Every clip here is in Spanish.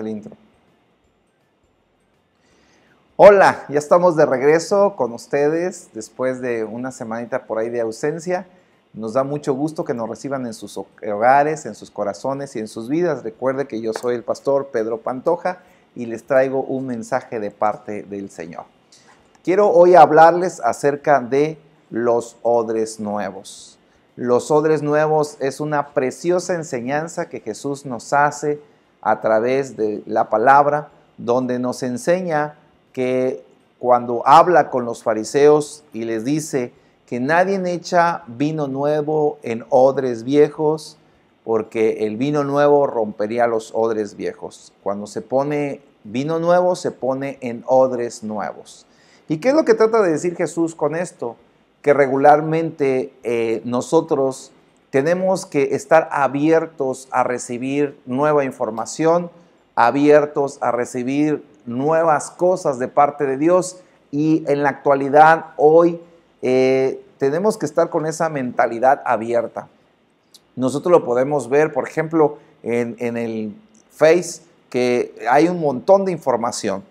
el intro. Hola, ya estamos de regreso con ustedes después de una semanita por ahí de ausencia. Nos da mucho gusto que nos reciban en sus hogares, en sus corazones y en sus vidas. Recuerde que yo soy el pastor Pedro Pantoja y les traigo un mensaje de parte del Señor. Quiero hoy hablarles acerca de los odres nuevos. Los odres nuevos es una preciosa enseñanza que Jesús nos hace a través de la palabra, donde nos enseña que cuando habla con los fariseos y les dice que nadie echa vino nuevo en odres viejos, porque el vino nuevo rompería los odres viejos. Cuando se pone vino nuevo, se pone en odres nuevos. ¿Y qué es lo que trata de decir Jesús con esto? Que regularmente eh, nosotros tenemos que estar abiertos a recibir nueva información, abiertos a recibir nuevas cosas de parte de Dios y en la actualidad, hoy, eh, tenemos que estar con esa mentalidad abierta. Nosotros lo podemos ver, por ejemplo, en, en el Face, que hay un montón de información.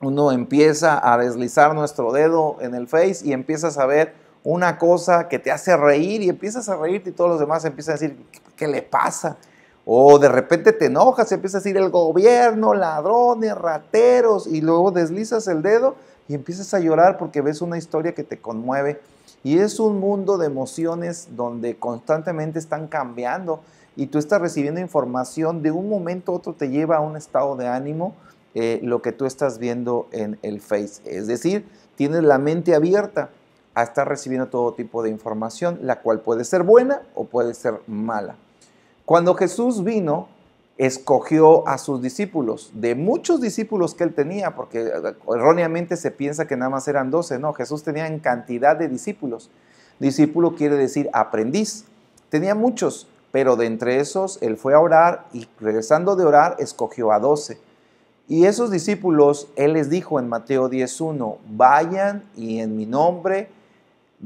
Uno empieza a deslizar nuestro dedo en el Face y empiezas a ver una cosa que te hace reír y empiezas a reírte y todos los demás empiezan a decir, ¿qué le pasa? O de repente te enojas y empiezas a decir, el gobierno, ladrones, rateros, y luego deslizas el dedo y empiezas a llorar porque ves una historia que te conmueve. Y es un mundo de emociones donde constantemente están cambiando y tú estás recibiendo información, de un momento a otro te lleva a un estado de ánimo eh, lo que tú estás viendo en el Face. Es decir, tienes la mente abierta a estar recibiendo todo tipo de información, la cual puede ser buena o puede ser mala. Cuando Jesús vino, escogió a sus discípulos, de muchos discípulos que él tenía, porque eh, erróneamente se piensa que nada más eran doce, no, Jesús tenía en cantidad de discípulos. Discípulo quiere decir aprendiz. Tenía muchos, pero de entre esos él fue a orar y regresando de orar escogió a doce. Y esos discípulos, él les dijo en Mateo 10.1, vayan y en mi nombre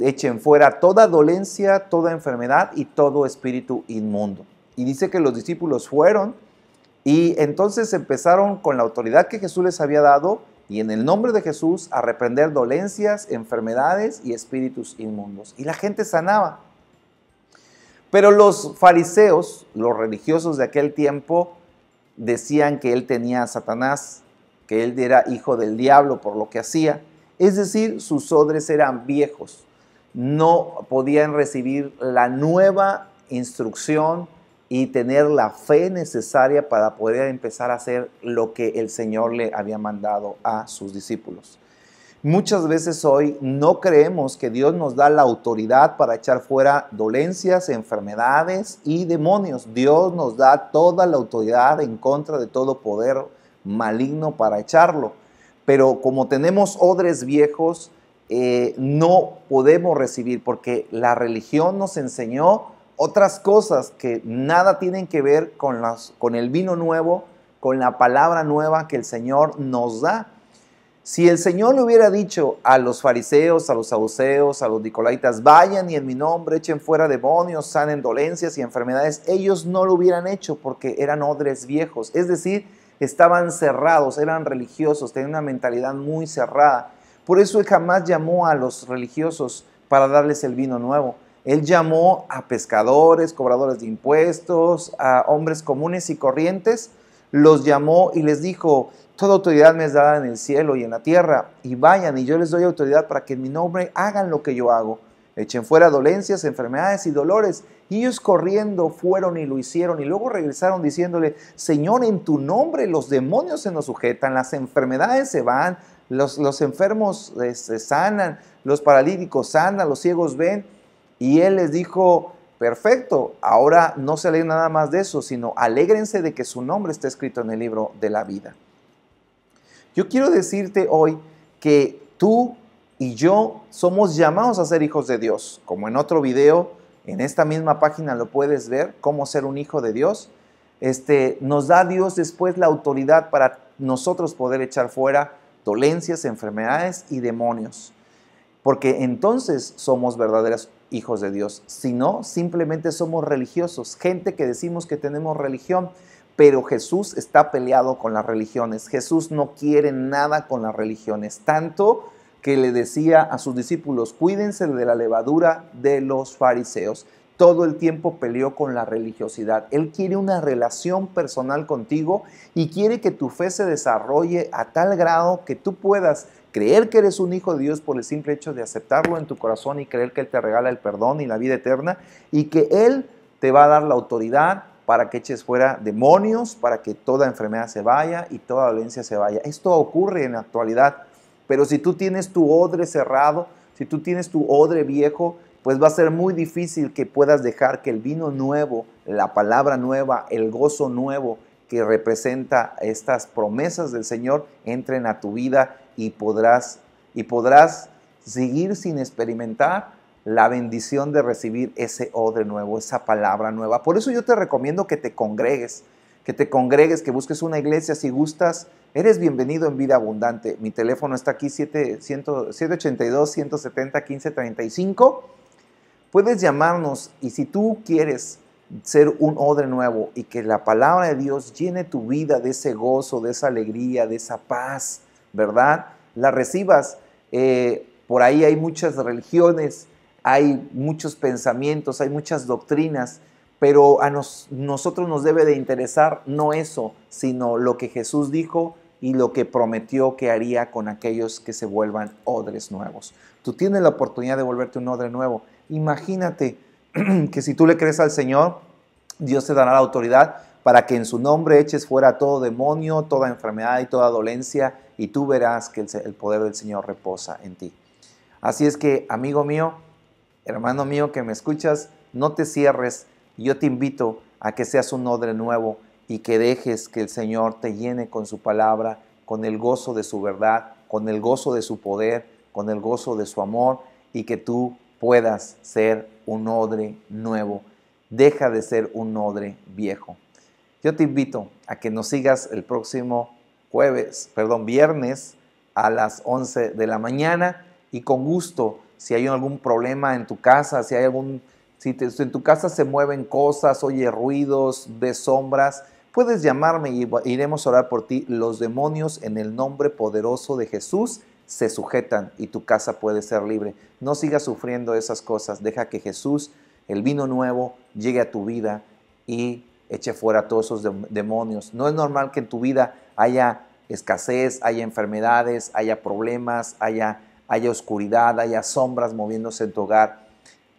echen fuera toda dolencia, toda enfermedad y todo espíritu inmundo. Y dice que los discípulos fueron y entonces empezaron con la autoridad que Jesús les había dado y en el nombre de Jesús a reprender dolencias, enfermedades y espíritus inmundos. Y la gente sanaba. Pero los fariseos, los religiosos de aquel tiempo, decían que él tenía a Satanás, que él era hijo del diablo por lo que hacía. Es decir, sus odres eran viejos no podían recibir la nueva instrucción y tener la fe necesaria para poder empezar a hacer lo que el Señor le había mandado a sus discípulos. Muchas veces hoy no creemos que Dios nos da la autoridad para echar fuera dolencias, enfermedades y demonios. Dios nos da toda la autoridad en contra de todo poder maligno para echarlo. Pero como tenemos odres viejos, eh, no podemos recibir, porque la religión nos enseñó otras cosas que nada tienen que ver con, las, con el vino nuevo, con la palabra nueva que el Señor nos da. Si el Señor le hubiera dicho a los fariseos, a los saduceos, a los nicolaitas, vayan y en mi nombre echen fuera demonios, sanen dolencias y enfermedades, ellos no lo hubieran hecho porque eran odres viejos. Es decir, estaban cerrados, eran religiosos, tenían una mentalidad muy cerrada. Por eso Él jamás llamó a los religiosos para darles el vino nuevo. Él llamó a pescadores, cobradores de impuestos, a hombres comunes y corrientes, los llamó y les dijo, toda autoridad me es dada en el cielo y en la tierra, y vayan y yo les doy autoridad para que en mi nombre hagan lo que yo hago. Echen fuera dolencias, enfermedades y dolores. Y ellos corriendo fueron y lo hicieron y luego regresaron diciéndole, Señor, en tu nombre los demonios se nos sujetan, las enfermedades se van, los, enfermos se este, sanan, los paralíticos sanan, los ciegos ven. Y él les dijo, perfecto, ahora no se lee nada más de eso, sino alégrense de que su nombre está escrito en el libro de la vida. Yo quiero decirte hoy que tú y yo somos llamados a ser hijos de Dios. Como en otro video, en esta misma página lo puedes ver, cómo ser un hijo de Dios. Este, nos da Dios después la autoridad para nosotros poder echar fuera dolencias, enfermedades y demonios. Porque entonces somos verdaderos hijos de Dios. Si no, simplemente somos religiosos, gente que decimos que tenemos religión, pero Jesús está peleado con las religiones. Jesús no quiere nada con las religiones, tanto que le decía a sus discípulos, cuídense de la levadura de los fariseos todo el tiempo peleó con la religiosidad. Él quiere una relación personal contigo y quiere que tu fe se desarrolle a tal grado que tú puedas creer que eres un hijo de Dios por el simple hecho de aceptarlo en tu corazón y creer que Él te regala el perdón y la vida eterna y que Él te va a dar la autoridad para que eches fuera demonios, para que toda enfermedad se vaya y toda dolencia se vaya. Esto ocurre en la actualidad, pero si tú tienes tu odre cerrado, si tú tienes tu odre viejo, pues va a ser muy difícil que puedas dejar que el vino nuevo, la palabra nueva, el gozo nuevo que representa estas promesas del Señor entren a tu vida y podrás y podrás seguir sin experimentar la bendición de recibir ese odre nuevo, esa palabra nueva. Por eso yo te recomiendo que te congregues, que te congregues, que busques una iglesia si gustas. Eres bienvenido en Vida Abundante. Mi teléfono está aquí 782-170-1535. Puedes llamarnos y si tú quieres ser un odre nuevo y que la palabra de Dios llene tu vida de ese gozo, de esa alegría, de esa paz, ¿verdad? La recibas. Eh, por ahí hay muchas religiones, hay muchos pensamientos, hay muchas doctrinas, pero a nosotros nos debe de interesar no eso, sino lo que Jesús dijo y lo que prometió que haría con aquellos que se vuelvan odres nuevos. Tú tienes la oportunidad de volverte un odre nuevo. Imagínate que si tú le crees al Señor, Dios te dará la autoridad para que en su nombre eches fuera todo demonio, toda enfermedad y toda dolencia, y tú verás que el poder del Señor reposa en ti. Así es que, amigo mío, hermano mío que me escuchas, no te cierres. Yo te invito a que seas un odre nuevo y que dejes que el Señor te llene con su palabra, con el gozo de su verdad, con el gozo de su poder, con el gozo de su amor y que tú puedas ser un odre nuevo. Deja de ser un odre viejo. Yo te invito a que nos sigas el próximo jueves, perdón, viernes a las 11 de la mañana y con gusto, si hay algún problema en tu casa, si hay algún si, en tu casa se mueven cosas, oye ruidos, de sombras, puedes llamarme y iremos a orar por ti. Los demonios en el nombre poderoso de Jesús se sujetan y tu casa puede ser libre. No sigas sufriendo esas cosas. Deja que Jesús, el vino nuevo, llegue a tu vida y eche fuera todos esos demonios. No es normal que en tu vida haya escasez, haya enfermedades, haya problemas, haya, haya oscuridad, haya sombras moviéndose en tu hogar.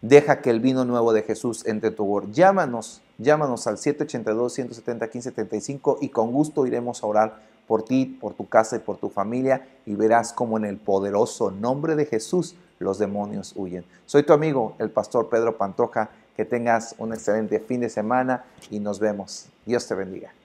Deja que el vino nuevo de Jesús entre tu hogar. Llámanos, llámanos al 782 175 75 y con gusto iremos a orar por ti, por tu casa y por tu familia, y verás cómo en el poderoso nombre de Jesús los demonios huyen. Soy tu amigo, el pastor Pedro Pantoja. Que tengas un excelente fin de semana y nos vemos. Dios te bendiga.